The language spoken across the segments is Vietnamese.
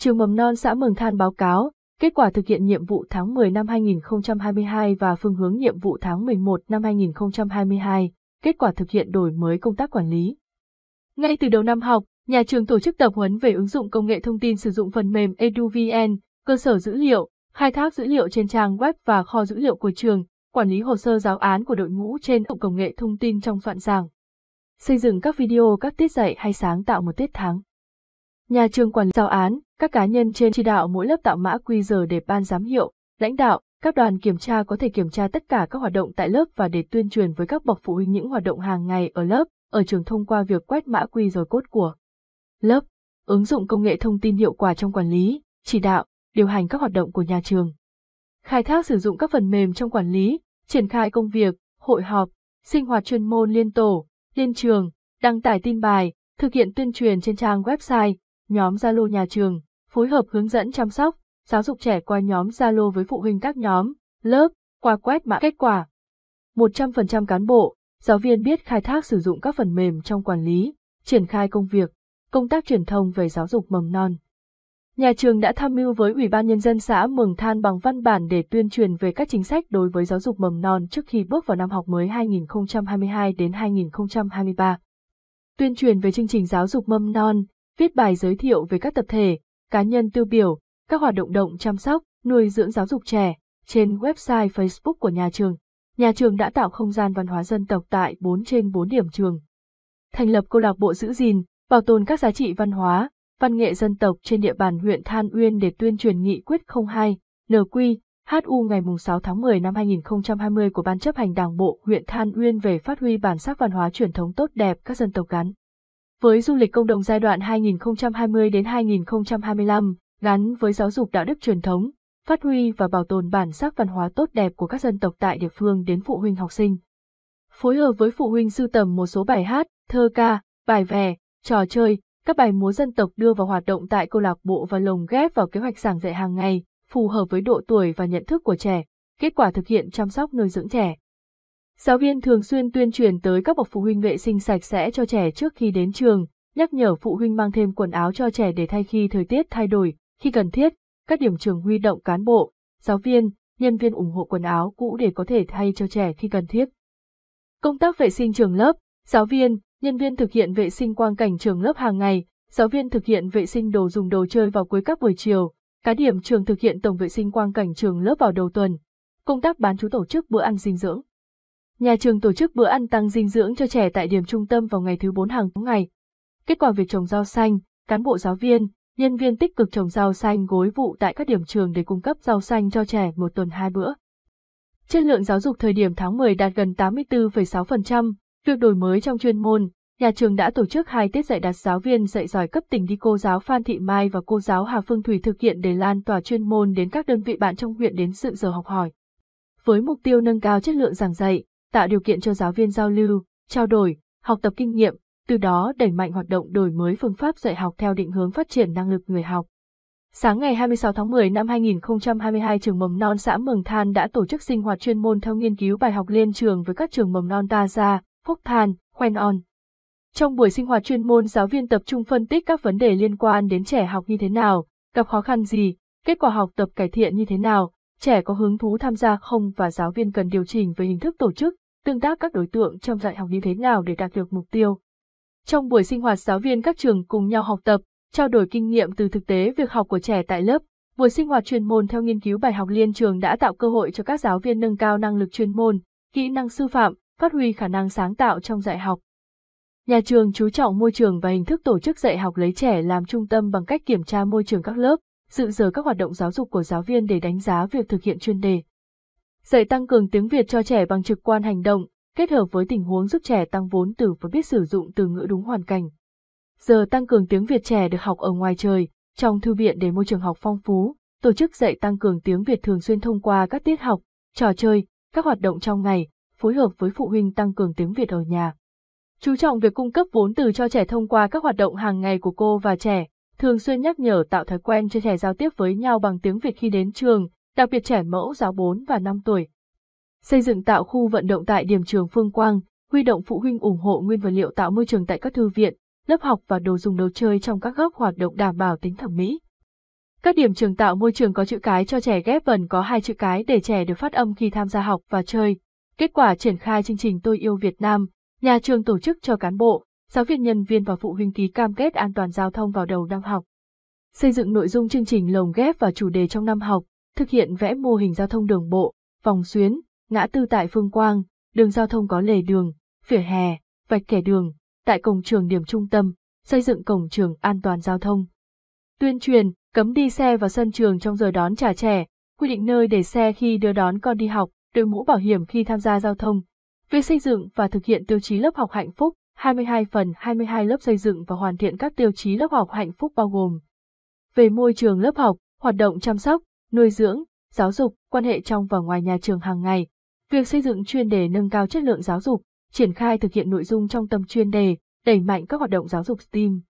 Trường mầm non xã Mường Than báo cáo, kết quả thực hiện nhiệm vụ tháng 10 năm 2022 và phương hướng nhiệm vụ tháng 11 năm 2022, kết quả thực hiện đổi mới công tác quản lý. Ngay từ đầu năm học, nhà trường tổ chức tập huấn về ứng dụng công nghệ thông tin sử dụng phần mềm EduVN, cơ sở dữ liệu, khai thác dữ liệu trên trang web và kho dữ liệu của trường, quản lý hồ sơ giáo án của đội ngũ trên công nghệ thông tin trong soạn giảng. Xây dựng các video các tiết dạy hay sáng tạo một tiết tháng. Nhà trường quản giáo án, các cá nhân trên chỉ đạo mỗi lớp tạo mã QR để ban giám hiệu, lãnh đạo, các đoàn kiểm tra có thể kiểm tra tất cả các hoạt động tại lớp và để tuyên truyền với các bậc phụ huynh những hoạt động hàng ngày ở lớp, ở trường thông qua việc quét mã QR cốt của lớp, ứng dụng công nghệ thông tin hiệu quả trong quản lý, chỉ đạo, điều hành các hoạt động của nhà trường. Khai thác sử dụng các phần mềm trong quản lý, triển khai công việc, hội họp, sinh hoạt chuyên môn liên tổ, liên trường, đăng tải tin bài, thực hiện tuyên truyền trên trang website, nhóm Zalo nhà trường, phối hợp hướng dẫn chăm sóc, giáo dục trẻ qua nhóm Zalo với phụ huynh các nhóm, lớp, qua quét mã kết quả. 100% cán bộ, giáo viên biết khai thác sử dụng các phần mềm trong quản lý, triển khai công việc, công tác truyền thông về giáo dục mầm non. Nhà trường đã tham mưu với Ủy ban Nhân dân xã Mường Than bằng văn bản để tuyên truyền về các chính sách đối với giáo dục mầm non trước khi bước vào năm học mới 2022 đến 2023. Tuyên truyền về chương trình giáo dục mầm non, viết bài giới thiệu về các tập thể, cá nhân tiêu biểu, các hoạt động động chăm sóc, nuôi dưỡng giáo dục trẻ, trên website Facebook của nhà trường. Nhà trường đã tạo không gian văn hóa dân tộc tại 4 trên 4 điểm trường. Thành lập câu lạc bộ giữ gìn, bảo tồn các giá trị văn hóa, văn nghệ dân tộc trên địa bàn huyện Than Uyên để tuyên truyền nghị quyết 02, NQ, HU ngày 6 tháng 10 năm 2020 của Ban chấp hành Đảng bộ huyện Than Uyên về phát huy bản sắc văn hóa truyền thống tốt đẹp các dân tộc gắn. Với du lịch công đồng giai đoạn 2020 đến 2025, gắn với giáo dục đạo đức truyền thống, phát huy và bảo tồn bản sắc văn hóa tốt đẹp của các dân tộc tại địa phương đến phụ huynh học sinh. Phối hợp với phụ huynh sưu tầm một số bài hát, thơ ca, bài vè, trò chơi, các bài múa dân tộc đưa vào hoạt động tại câu lạc bộ và lồng ghép vào kế hoạch giảng dạy hàng ngày, phù hợp với độ tuổi và nhận thức của trẻ, kết quả thực hiện chăm sóc nuôi dưỡng trẻ. Giáo viên thường xuyên tuyên truyền tới các bậc phụ huynh vệ sinh sạch sẽ cho trẻ trước khi đến trường, nhắc nhở phụ huynh mang thêm quần áo cho trẻ để thay khi thời tiết thay đổi, khi cần thiết, các điểm trường huy động cán bộ, giáo viên, nhân viên ủng hộ quần áo cũ để có thể thay cho trẻ khi cần thiết. Công tác vệ sinh trường lớp, giáo viên, nhân viên thực hiện vệ sinh quang cảnh trường lớp hàng ngày, giáo viên thực hiện vệ sinh đồ dùng đồ chơi vào cuối các buổi chiều, cá điểm trường thực hiện tổng vệ sinh quang cảnh trường lớp vào đầu tuần. Công tác bán chú tổ chức bữa ăn dinh dưỡng. Nhà trường tổ chức bữa ăn tăng dinh dưỡng cho trẻ tại điểm trung tâm vào ngày thứ 4 hàng ngày. Kết quả việc trồng rau xanh, cán bộ giáo viên, nhân viên tích cực trồng rau xanh gối vụ tại các điểm trường để cung cấp rau xanh cho trẻ một tuần hai bữa. Chất lượng giáo dục thời điểm tháng 10 đạt gần 84,6%, việc đổi mới trong chuyên môn, nhà trường đã tổ chức hai tiết dạy đặt giáo viên dạy giỏi cấp tỉnh đi cô giáo Phan Thị Mai và cô giáo Hà Phương Thủy thực hiện để lan tỏa chuyên môn đến các đơn vị bạn trong huyện đến sự giờ học hỏi. Với mục tiêu nâng cao chất lượng giảng dạy, tạo điều kiện cho giáo viên giao lưu, trao đổi, học tập kinh nghiệm, từ đó đẩy mạnh hoạt động đổi mới phương pháp dạy học theo định hướng phát triển năng lực người học. Sáng ngày 26 tháng 10 năm 2022, trường mầm non xã Mường Than đã tổ chức sinh hoạt chuyên môn theo nghiên cứu bài học liên trường với các trường mầm non Ta Gia, Phúc Than, Khoen On. Trong buổi sinh hoạt chuyên môn, giáo viên tập trung phân tích các vấn đề liên quan đến trẻ học như thế nào, gặp khó khăn gì, kết quả học tập cải thiện như thế nào, trẻ có hứng thú tham gia không và giáo viên cần điều chỉnh về hình thức tổ chức, tương tác các đối tượng trong dạy học như thế nào để đạt được mục tiêu. Trong buổi sinh hoạt giáo viên các trường cùng nhau học tập, trao đổi kinh nghiệm từ thực tế việc học của trẻ tại lớp, buổi sinh hoạt chuyên môn theo nghiên cứu bài học liên trường đã tạo cơ hội cho các giáo viên nâng cao năng lực chuyên môn, kỹ năng sư phạm, phát huy khả năng sáng tạo trong dạy học. Nhà trường chú trọng môi trường và hình thức tổ chức dạy học lấy trẻ làm trung tâm bằng cách kiểm tra môi trường các lớp, dự giờ các hoạt động giáo dục của giáo viên để đánh giá việc thực hiện chuyên đề. Dạy tăng cường tiếng Việt cho trẻ bằng trực quan hành động, kết hợp với tình huống giúp trẻ tăng vốn từ và biết sử dụng từ ngữ đúng hoàn cảnh. Giờ tăng cường tiếng Việt trẻ được học ở ngoài trời, trong thư viện để môi trường học phong phú, tổ chức dạy tăng cường tiếng Việt thường xuyên thông qua các tiết học, trò chơi, các hoạt động trong ngày, phối hợp với phụ huynh tăng cường tiếng Việt ở nhà. Chú trọng việc cung cấp vốn từ cho trẻ thông qua các hoạt động hàng ngày của cô và trẻ, thường xuyên nhắc nhở tạo thói quen cho trẻ giao tiếp với nhau bằng tiếng Việt khi đến trường, đặc biệt trẻ mẫu giáo 4 và 5 tuổi. Xây dựng tạo khu vận động tại điểm trường Phương Quang, huy động phụ huynh ủng hộ nguyên vật liệu tạo môi trường tại các thư viện, lớp học và đồ dùng đồ chơi trong các góc hoạt động đảm bảo tính thẩm mỹ. Các điểm trường tạo môi trường có chữ cái cho trẻ ghép vần có hai chữ cái để trẻ được phát âm khi tham gia học và chơi. Kết quả triển khai chương trình Tôi yêu Việt Nam, nhà trường tổ chức cho cán bộ, giáo viên nhân viên và phụ huynh ký cam kết an toàn giao thông vào đầu năm học. Xây dựng nội dung chương trình lồng ghép và chủ đề trong năm học, thực hiện vẽ mô hình giao thông đường bộ, vòng xuyến, ngã tư tại phương quang, đường giao thông có lề đường, vỉa hè, vạch kẻ đường, tại cổng trường điểm trung tâm, xây dựng cổng trường an toàn giao thông. Tuyên truyền, cấm đi xe vào sân trường trong giờ đón trả trẻ, quy định nơi để xe khi đưa đón con đi học, đội mũ bảo hiểm khi tham gia giao thông. Việc xây dựng và thực hiện tiêu chí lớp học hạnh phúc, 22 phần 22 lớp xây dựng và hoàn thiện các tiêu chí lớp học hạnh phúc bao gồm về môi trường lớp học, hoạt động chăm sóc, nuôi dưỡng, giáo dục, quan hệ trong và ngoài nhà trường hàng ngày, việc xây dựng chuyên đề nâng cao chất lượng giáo dục, triển khai thực hiện nội dung trong tâm chuyên đề, đẩy mạnh các hoạt động giáo dục STEAM.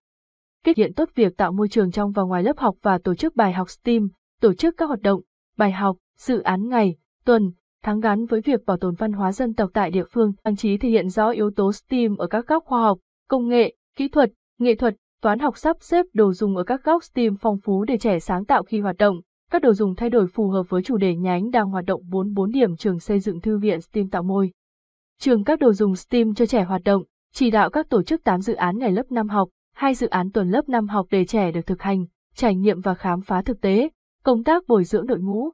Kết hiện tốt việc tạo môi trường trong và ngoài lớp học và tổ chức bài học STEAM, tổ chức các hoạt động, bài học, dự án ngày, tuần, Thắng gắn với việc bảo tồn văn hóa dân tộc tại địa phương, trang trí thể hiện rõ yếu tố STEAM ở các góc khoa học, công nghệ, kỹ thuật, nghệ thuật, toán học sắp xếp đồ dùng ở các góc STEAM phong phú để trẻ sáng tạo khi hoạt động. Các đồ dùng thay đổi phù hợp với chủ đề nhánh đang hoạt động 44 điểm trường xây dựng thư viện STEAM tạo môi. Trường các đồ dùng STEAM cho trẻ hoạt động, chỉ đạo các tổ chức 8 dự án ngày lớp năm học, hai dự án tuần lớp năm học để trẻ được thực hành, trải nghiệm và khám phá thực tế, công tác bồi dưỡng đội ngũ,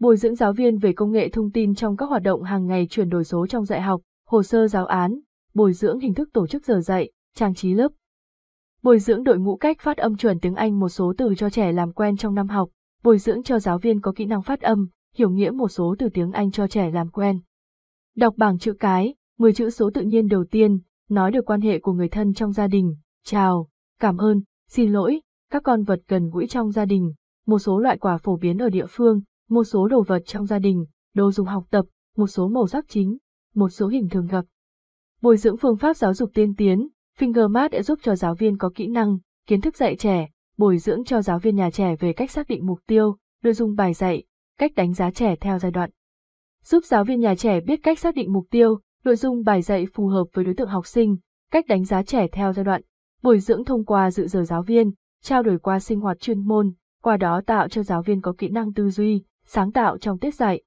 bồi dưỡng giáo viên về công nghệ thông tin trong các hoạt động hàng ngày chuyển đổi số trong dạy học, hồ sơ giáo án, bồi dưỡng hình thức tổ chức giờ dạy, trang trí lớp. Bồi dưỡng đội ngũ cách phát âm chuẩn tiếng Anh một số từ cho trẻ làm quen trong năm học, bồi dưỡng cho giáo viên có kỹ năng phát âm, hiểu nghĩa một số từ tiếng Anh cho trẻ làm quen. Đọc bảng chữ cái, 10 chữ số tự nhiên đầu tiên, nói được quan hệ của người thân trong gia đình, chào, cảm ơn, xin lỗi, các con vật cần gũi trong gia đình, một số loại quả phổ biến ở địa phương, một số đồ vật trong gia đình, đồ dùng học tập, một số màu sắc chính, một số hình thường gặp. Bồi dưỡng phương pháp giáo dục tiên tiến, Fingermat đã giúp cho giáo viên có kỹ năng, kiến thức dạy trẻ, bồi dưỡng cho giáo viên nhà trẻ về cách xác định mục tiêu, nội dung bài dạy, cách đánh giá trẻ theo giai đoạn. Giúp giáo viên nhà trẻ biết cách xác định mục tiêu, nội dung bài dạy phù hợp với đối tượng học sinh, cách đánh giá trẻ theo giai đoạn, bồi dưỡng thông qua dự giờ giáo viên, trao đổi qua sinh hoạt chuyên môn, qua đó tạo cho giáo viên có kỹ năng tư duy, sáng tạo trong tiết dạy.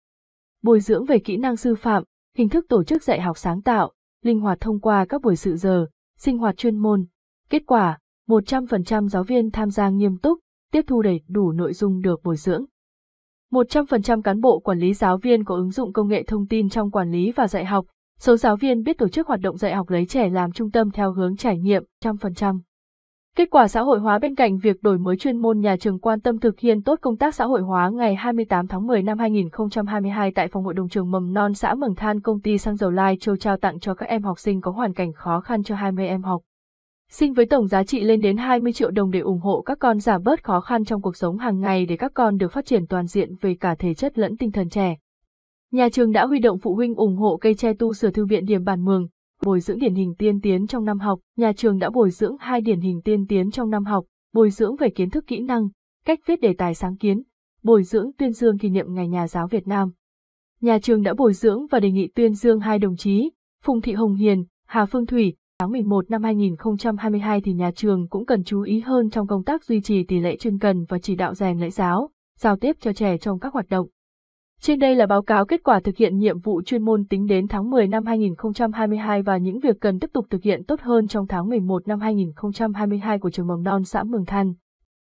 Bồi dưỡng về kỹ năng sư phạm, hình thức tổ chức dạy học sáng tạo, linh hoạt thông qua các buổi sự giờ, sinh hoạt chuyên môn. Kết quả, 100% giáo viên tham gia nghiêm túc, tiếp thu đầy đủ nội dung được bồi dưỡng. 100% cán bộ quản lý giáo viên có ứng dụng công nghệ thông tin trong quản lý và dạy học, số giáo viên biết tổ chức hoạt động dạy học lấy trẻ làm trung tâm theo hướng trải nghiệm 100%. Kết quả xã hội hóa bên cạnh việc đổi mới chuyên môn nhà trường quan tâm thực hiện tốt công tác xã hội hóa ngày 28 tháng 10 năm 2022 tại phòng hội đồng trường mầm non xã Mường Than công ty xăng dầu Lai Châu trao tặng cho các em học sinh có hoàn cảnh khó khăn cho 20 em học. Sinh với tổng giá trị lên đến 20 triệu đồng để ủng hộ các con giảm bớt khó khăn trong cuộc sống hàng ngày để các con được phát triển toàn diện về cả thể chất lẫn tinh thần trẻ. Nhà trường đã huy động phụ huynh ủng hộ cây tre tu sửa thư viện điểm bản mường, bồi dưỡng điển hình tiên tiến trong năm học, nhà trường đã bồi dưỡng hai điển hình tiên tiến trong năm học, bồi dưỡng về kiến thức kỹ năng, cách viết đề tài sáng kiến, bồi dưỡng tuyên dương kỷ niệm Ngày Nhà giáo Việt Nam. Nhà trường đã bồi dưỡng và đề nghị tuyên dương hai đồng chí, Phùng Thị Hồng Hiền, Hà Phương Thủy, tháng 11 năm 2022 thì nhà trường cũng cần chú ý hơn trong công tác duy trì tỷ lệ chuyên cần và chỉ đạo rèn lễ giáo, giao tiếp cho trẻ trong các hoạt động. Trên đây là báo cáo kết quả thực hiện nhiệm vụ chuyên môn tính đến tháng 10 năm 2022 và những việc cần tiếp tục thực hiện tốt hơn trong tháng 11 năm 2022 của trường mầm non xã Mường Than.